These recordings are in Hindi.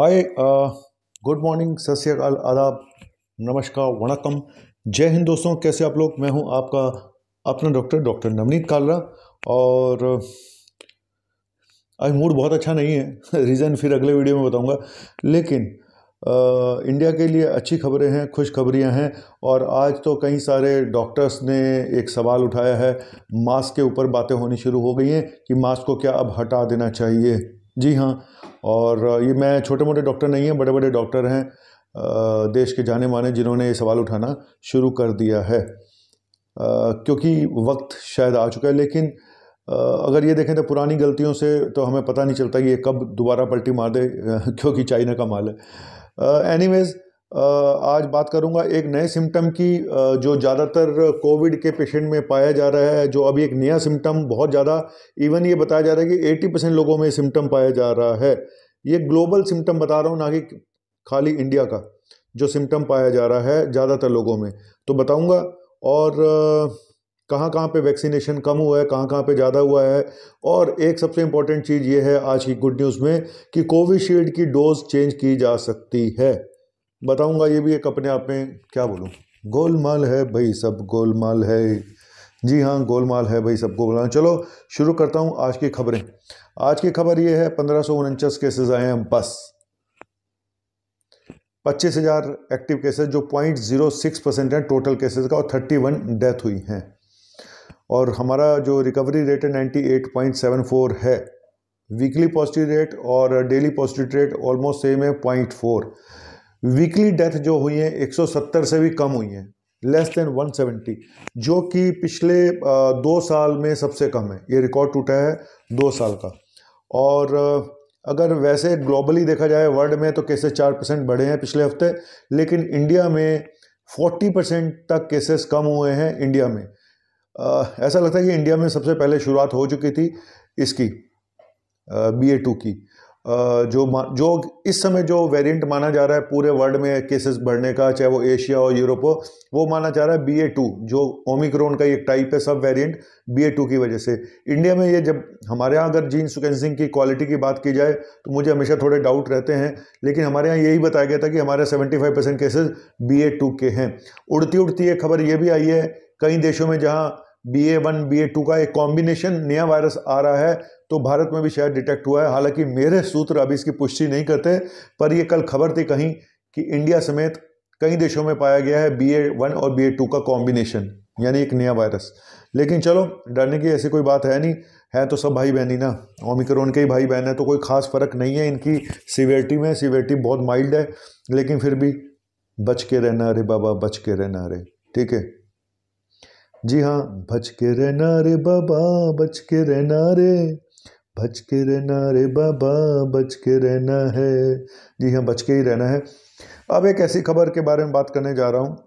हाय गुड मॉर्निंग सत श्रीकाल आदाब नमस्कार वणकम जय हिंद दोस्तों कैसे आप लोग मैं हूं आपका अपना डॉक्टर डॉक्टर नवनीत कालरा और आज मूड बहुत अच्छा नहीं है रीज़न फिर अगले वीडियो में बताऊंगा लेकिन आ, इंडिया के लिए अच्छी खबरें हैं खुशखबरियां हैं और आज तो कई सारे डॉक्टर्स ने एक सवाल उठाया है मास्क के ऊपर बातें होनी शुरू हो गई हैं कि मास्क को क्या अब हटा देना चाहिए जी हाँ और ये मैं छोटे मोटे डॉक्टर नहीं हैं बड़े बड़े डॉक्टर हैं देश के जाने माने जिन्होंने ये सवाल उठाना शुरू कर दिया है क्योंकि वक्त शायद आ चुका है लेकिन अगर ये देखें तो पुरानी गलतियों से तो हमें पता नहीं चलता कि ये कब दोबारा पलटी मार दे क्योंकि चाइना का माल है एनीवेज़ आज बात करूंगा एक नए सिम्टम की जो ज़्यादातर कोविड के पेशेंट में पाया जा रहा है जो अभी एक नया सिम्टम बहुत ज़्यादा इवन ये बताया जा रहा है कि एट्टी परसेंट लोगों में सिम्टम पाया जा रहा है ये ग्लोबल सिम्टम बता रहा हूँ ना कि खाली इंडिया का जो सिम्टम पाया जा रहा है ज़्यादातर लोगों में तो बताऊँगा और कहाँ कहाँ पे वैक्सीनेशन कम हुआ है कहाँ कहाँ पे ज़्यादा हुआ है और एक सबसे इम्पॉर्टेंट चीज़ ये है आज की गुड न्यूज़ में कि कोविशील्ड की डोज चेंज की जा सकती है बताऊँगा ये भी एक अपने आप में क्या बोलूँ गोलमाल है भाई सब गोलमाल है जी हाँ गोलमाल है भाई सबको बुलाना चलो शुरू करता हूँ आज की खबरें आज की खबर ये है पंद्रह सौ उनचास केसेज आए हैं बस पच्चीस हज़ार एक्टिव केसेज जो पॉइंट जीरो सिक्स परसेंट हैं टोटल केसेज का और थर्टी वन डेथ हुई हैं और हमारा जो रिकवरी रेट है ninety eight point seven four है वीकली पॉजिटिव रेट और daily positive rate almost same है पॉइंट फोर वीकली डेथ जो हुई है सत्तर से भी कम हुई हैं लेस देन वन सेवेंटी जो कि पिछले दो साल में सबसे कम है ये रिकॉर्ड टूटा है दो साल का और अगर वैसे ग्लोबली देखा जाए वर्ल्ड में तो केसेस चार परसेंट बढ़े हैं पिछले हफ्ते लेकिन इंडिया में फोर्टी परसेंट तक केसेस कम हुए हैं इंडिया में ऐसा लगता है कि इंडिया में सबसे पहले शुरुआत हो चुकी थी इसकी बी ए टू की आ, जो जो इस समय जो वेरिएंट माना जा रहा है पूरे वर्ल्ड में केसेस बढ़ने का चाहे वो एशिया हो यूरोप हो वो माना जा रहा है बी ए टू जो ओमिक्रोन का एक टाइप है सब वेरिएंट बी ए टू की वजह से इंडिया में ये जब हमारे यहाँ अगर जीन सिक्वेंसिंग की क्वालिटी की बात की जाए तो मुझे हमेशा थोड़े डाउट रहते हैं लेकिन हमारे यहाँ यही बताया गया था कि हमारे seventy five percent cases B A two के हैं उड़ती उड़ती एक खबर ये भी आई है कई देशों में जहाँ B A one B A two का एक कॉम्बिनेशन नया वायरस आ रहा है तो भारत में भी शायद डिटेक्ट हुआ है हालांकि मेरे सूत्र अभी इसकी पुष्टि नहीं करते पर यह कल खबर थी कहीं कि इंडिया समेत कई देशों में पाया गया है बी ए वन और बी ए टू का कॉम्बिनेशन यानी एक नया वायरस लेकिन चलो डरने की ऐसी कोई बात है नहीं है तो सब भाई बहन ही ना ओमिक्रोन के ही भाई बहन है तो कोई खास फ़र्क नहीं है इनकी सीवियरिटी में सीवियरिटी बहुत माइल्ड है लेकिन फिर भी बच के रहना अरे बाबा बच के रहना अरे ठीक है जी हाँ बच के रहना रे बाबा बच के रहना रे बच के रहना रे बाबा बच के रहना है जी हाँ बच के ही रहना है अब एक ऐसी खबर के बारे में बात करने जा रहा हूँ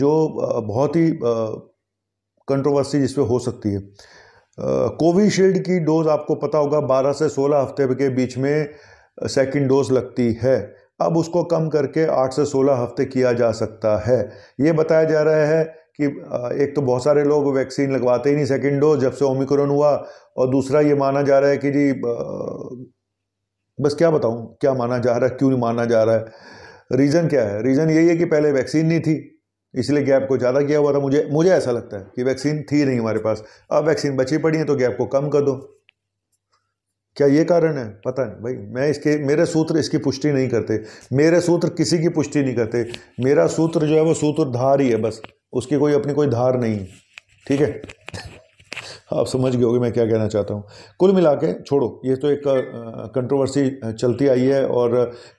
जो बहुत ही कंट्रोवर्सी जिसपे हो सकती है कोविशील्ड की डोज़ आपको पता होगा 12 से 16 हफ्ते के बीच में सेकंड डोज लगती है अब उसको कम करके 8 से 16 हफ्ते किया जा सकता है ये बताया जा रहा है कि एक तो बहुत सारे लोग वैक्सीन लगवाते ही नहीं सेकेंड डोज जब से ओमिक्रॉन हुआ और दूसरा ये माना जा रहा है कि जी बस क्या बताऊँ क्या माना जा रहा है क्यों नहीं माना जा रहा है रीज़न क्या है रीज़न यही है कि पहले वैक्सीन नहीं थी इसलिए गैप को ज़्यादा किया हुआ था मुझे मुझे ऐसा लगता है कि वैक्सीन थी नहीं हमारे पास अब वैक्सीन बची पड़ी है तो गैप को कम कर दो क्या ये कारण है पता नहीं भाई मैं इसके मेरे सूत्र इसकी पुष्टि नहीं करते मेरे सूत्र किसी की पुष्टि नहीं करते मेरा सूत्र जो है वो सूत्रधार ही है बस उसकी कोई अपनी कोई धार नहीं ठीक है आप समझ गए होगे मैं क्या कहना चाहता हूँ कुल मिला के छोड़ो ये तो एक कंट्रोवर्सी चलती आई है और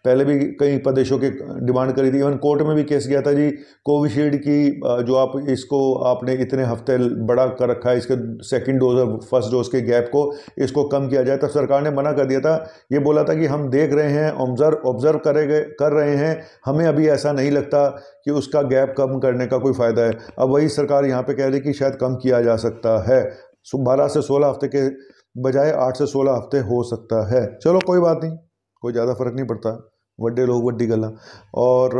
पहले भी कई प्रदेशों के डिमांड करी थी इवन कोर्ट में भी केस गया था जी कोविशील्ड की जो आप इसको आपने इतने हफ्ते बड़ा कर रखा है इसके सेकेंड डोज और फर्स्ट डोज के गैप को इसको कम किया जाए तब सरकार ने मना कर दिया था ये बोला था कि हम देख रहे हैं ऑब्जर्व ऑब्जर्व करे गए कर रहे हैं हमें अभी ऐसा नहीं लगता कि उसका गैप कम करने का कोई फ़ायदा है अब वही सरकार यहाँ पे कह रही कि शायद कम किया जा सकता है बारह से सोलह हफ्ते के बजाय आठ से सोलह हफ्ते हो सकता है चलो कोई बात नहीं कोई ज़्यादा फर्क नहीं पड़ता वड्डे लोग वड्डी गला और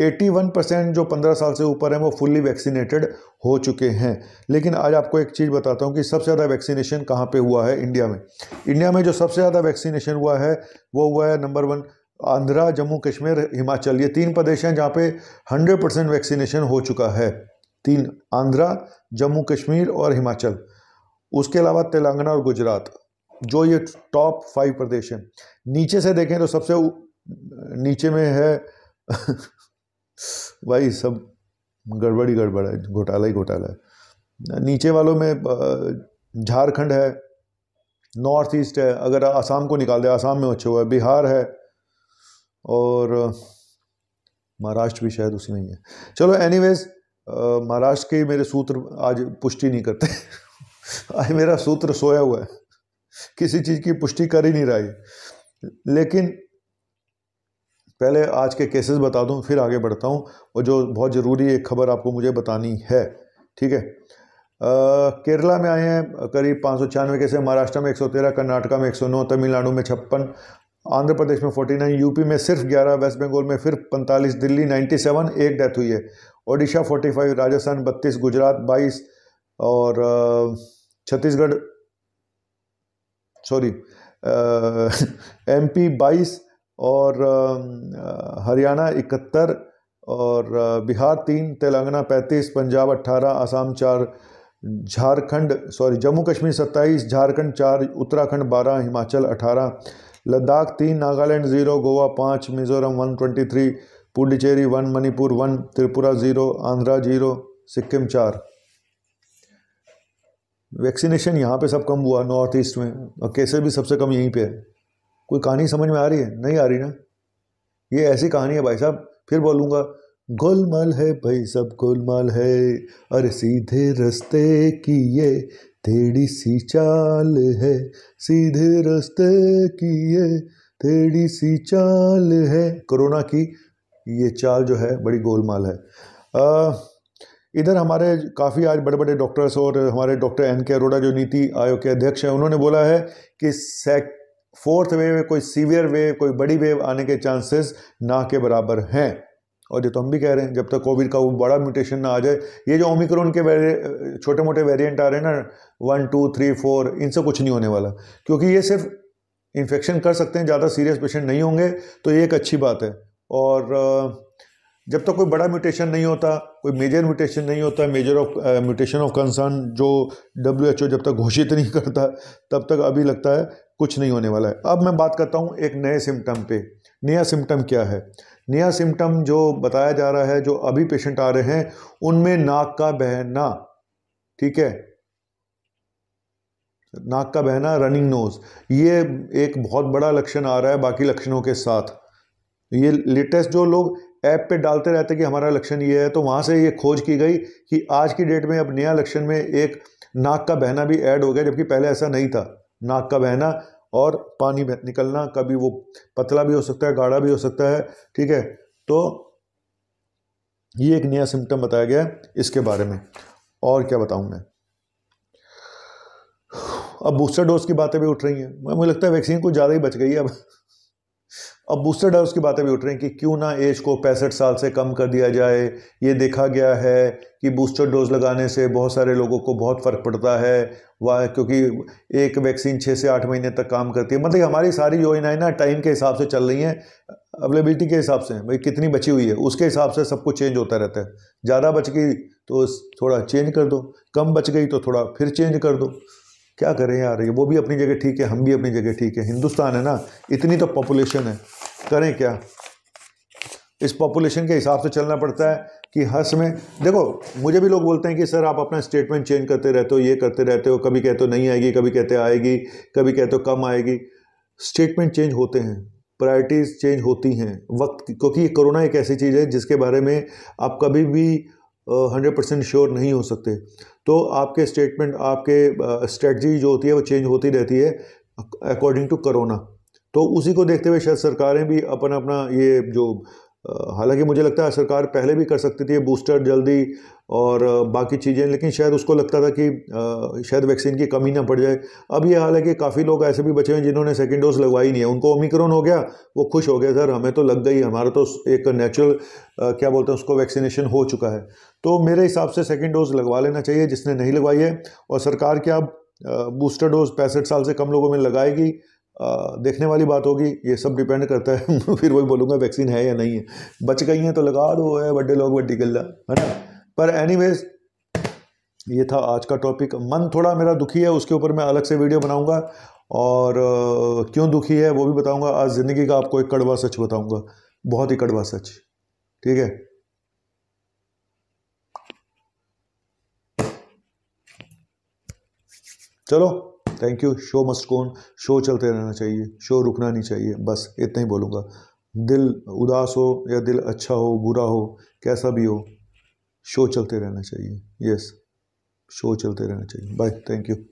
एटी वन परसेंट जो पंद्रह साल से ऊपर हैं वो फुल्ली वैक्सीनेटेड हो चुके हैं लेकिन आज आपको एक चीज़ बताता हूँ कि सबसे ज़्यादा वैक्सीनेशन कहाँ पे हुआ है इंडिया में इंडिया में जो सबसे ज़्यादा वैक्सीनेशन हुआ है वो हुआ है नंबर वन आंध्रा जम्मू कश्मीर हिमाचल ये तीन प्रदेश हैं जहाँ पे हंड्रेड परसेंट वैक्सीनेशन हो चुका है तीन आंध्रा जम्मू कश्मीर और हिमाचल उसके अलावा तेलंगाना और गुजरात जो ये टॉप फाइव प्रदेश हैं नीचे से देखें तो सबसे नीचे में है भाई सब गड़बड़ी गड़बड़ है घोटाला ही घोटाला है नीचे वालों में झारखंड है नॉर्थ ईस्ट है अगर आसाम को निकाल दे आसाम में अच्छे हुआ है बिहार है और महाराष्ट्र भी शायद उसी में ही है चलो एनीवेज महाराष्ट्र के मेरे सूत्र आज पुष्टि नहीं करते आज मेरा सूत्र सोया हुआ है किसी चीज़ की पुष्टि कर ही नहीं रहा है लेकिन पहले आज के केसेस बता दूं फिर आगे बढ़ता हूं और जो बहुत ज़रूरी एक खबर आपको मुझे बतानी है ठीक है केरला में आए हैं करीब पाँच सौ छियानवे केसेस महाराष्ट्र में एक सौ तेरह कर्नाटका में एक सौ नौ तमिलनाडु में छप्पन आंध्र प्रदेश में फोर्टी नाइन यूपी में सिर्फ ग्यारह वेस्ट बंगाल में फिर पैंतालीस दिल्ली नाइन्टी सेवन एक डेथ हुई है ओडिशा फोर्टी फाइव राजस्थान बत्तीस गुजरात बाईस और छत्तीसगढ़ सॉरी एम पी बाईस और हरियाणा इकहत्तर और बिहार तीन तेलंगाना पैंतीस पंजाब अट्ठारह आसाम चार झारखंड सॉरी जम्मू कश्मीर सत्ताईस झारखंड चार उत्तराखंड बारह हिमाचल अठारह लद्दाख तीन नागालैंड ज़ीरो गोवा पाँच Mizoram one twenty three Puducherry one Manipur one Tripura zero Andhra zero Sikkim चार वैक्सीनेशन यहाँ पे सब कम हुआ नॉर्थ ईस्ट में और कैसे भी सबसे कम यहीं पे है कोई कहानी समझ में आ रही है नहीं आ रही ना ये ऐसी कहानी है भाई साहब फिर बोलूँगा गोलमाल है भाई सब गोलमाल है अरे सीधे रस्ते की ये टेढ़ी सी चाल है सीधे रस्ते की ये टेढ़ी सी चाल है कोरोना की ये चाल जो है बड़ी गोलमाल है आ, इधर हमारे काफ़ी आज बड़े बड़े डॉक्टर्स और हमारे डॉक्टर एन के अरोड़ा जो नीति आयोग के अध्यक्ष हैं उन्होंने बोला है कि सेक फोर्थ वेव कोई सीवियर वेव कोई बड़ी वेव आने के चांसेस ना के बराबर हैं और ये तो हम भी कह रहे हैं जब तक कोविड का वो बड़ा म्यूटेशन ना आ जाए ये जो ओमिक्रोन के वेरिए छोटे मोटे वेरियंट आ रहे हैं ना वन टू थ्री फोर इनसे कुछ नहीं होने वाला क्योंकि ये सिर्फ इन्फेक्शन कर सकते हैं ज़्यादा सीरियस पेशेंट नहीं होंगे तो ये एक अच्छी बात है और जब तक तो कोई बड़ा म्यूटेशन नहीं होता कोई मेजर म्यूटेशन नहीं होता major of mutation of concern जो डब्ल्यू एच ओ जब तक घोषित नहीं करता तब तक अभी लगता है कुछ नहीं होने वाला है अब मैं बात करता हूँ एक नए सिम्टम पे नया सिम्टम क्या है नया सिम्टम जो बताया जा रहा है जो अभी पेशेंट आ रहे हैं उनमें नाक का बहना ठीक है नाक का बहना रनिंग नोज ये एक बहुत बड़ा लक्षण आ रहा है बाकी लक्षणों के साथ ये लेटेस्ट जो लोग ऐप पे डालते रहते कि हमारा लक्षण ये है तो वहाँ से ये खोज की गई कि आज की डेट में अब नया लक्षण में एक नाक का बहना भी ऐड हो गया जबकि पहले ऐसा नहीं था नाक का बहना और पानी निकलना कभी वो पतला भी हो सकता है गाढ़ा भी हो सकता है ठीक है तो ये एक नया सिम्टम बताया गया इसके बारे में और क्या बताऊँ मैं अब बूस्टर डोज की बातें भी उठ रही हैं मुझे लगता है वैक्सीन कुछ ज़्यादा ही बच गई है अब अब बूस्टर डोज की बातें भी उठ रही हैं कि क्यों ना एज को पैंसठ साल से कम कर दिया जाए ये देखा गया है कि बूस्टर डोज लगाने से बहुत सारे लोगों को बहुत फ़र्क पड़ता है वह क्योंकि एक वैक्सीन छः से आठ महीने तक काम करती है मतलब हमारी सारी योजनाएं ना टाइम के हिसाब से चल रही हैं अवेलेबिलिटी के हिसाब से भाई कितनी बची हुई है उसके हिसाब से सब कुछ चेंज होता रहता है ज़्यादा बच गई तो थोड़ा चेंज कर दो कम बच गई तो थोड़ा फिर चेंज कर दो क्या करें यार वो भी अपनी जगह ठीक है हम भी अपनी जगह ठीक है हिंदुस्तान है ना इतनी तो पॉपुलेशन है करें क्या इस पॉपुलेशन के हिसाब से चलना पड़ता है कि हर समय देखो मुझे भी लोग बोलते हैं कि सर आप अपना स्टेटमेंट चेंज करते रहते हो ये करते रहते हो कभी कहते हो नहीं आएगी कभी कहते आएगी कभी कहते हो कम आएगी स्टेटमेंट चेंज होते हैं प्रायोरिटीज़ चेंज होती हैं वक्त क्योंकि कोरोना एक ऐसी चीज़ है जिसके बारे में आप कभी भी हंड्रेड परसेंट श्योर नहीं हो सकते तो आपके स्टेटमेंट आपके स्ट्रेटजी जो होती है वो चेंज होती रहती है अकॉर्डिंग टू करोना तो उसी को देखते हुए शायद सरकारें भी अपना अपना ये जो हालांकि मुझे लगता है सरकार पहले भी कर सकती थी बूस्टर जल्दी और बाकी चीज़ें लेकिन शायद उसको लगता था कि शायद वैक्सीन की कमी ना पड़ जाए अब ये हाल है कि काफ़ी लोग ऐसे भी बचे हैं जिन्होंने सेकेंड डोज लगवाई नहीं है उनको ओमिक्रॉन हो गया वो खुश हो गया सर हमें तो लग गई हमारा तो एक नेचुरल क्या बोलते हैं उसको वैक्सीनेशन हो चुका है तो मेरे हिसाब से सेकेंड डोज लगवा लेना चाहिए जिसने नहीं लगवाई है और सरकार क्या बूस्टर डोज पैंसठ साल से कम लोगों में लगाएगी देखने वाली बात होगी ये सब डिपेंड करता है फिर वही बोलूँगा वैक्सीन है या नहीं है बच गई हैं तो लगा दो है बड़े लोग बड्डी गल्ला है ना पर एनीवेज ये था आज का टॉपिक मन थोड़ा मेरा दुखी है उसके ऊपर मैं अलग से वीडियो बनाऊँगा और क्यों दुखी है वो भी बताऊँगा आज ज़िंदगी का आपको एक कड़वा सच बताऊँगा बहुत ही कड़वा सच ठीक है चलो थैंक यू शो मस्ट कौन शो चलते रहना चाहिए शो रुकना नहीं चाहिए बस इतना ही बोलूँगा दिल उदास हो या दिल अच्छा हो बुरा हो कैसा भी हो शो चलते रहना चाहिए यस शो चलते रहना चाहिए बाय थैंक यू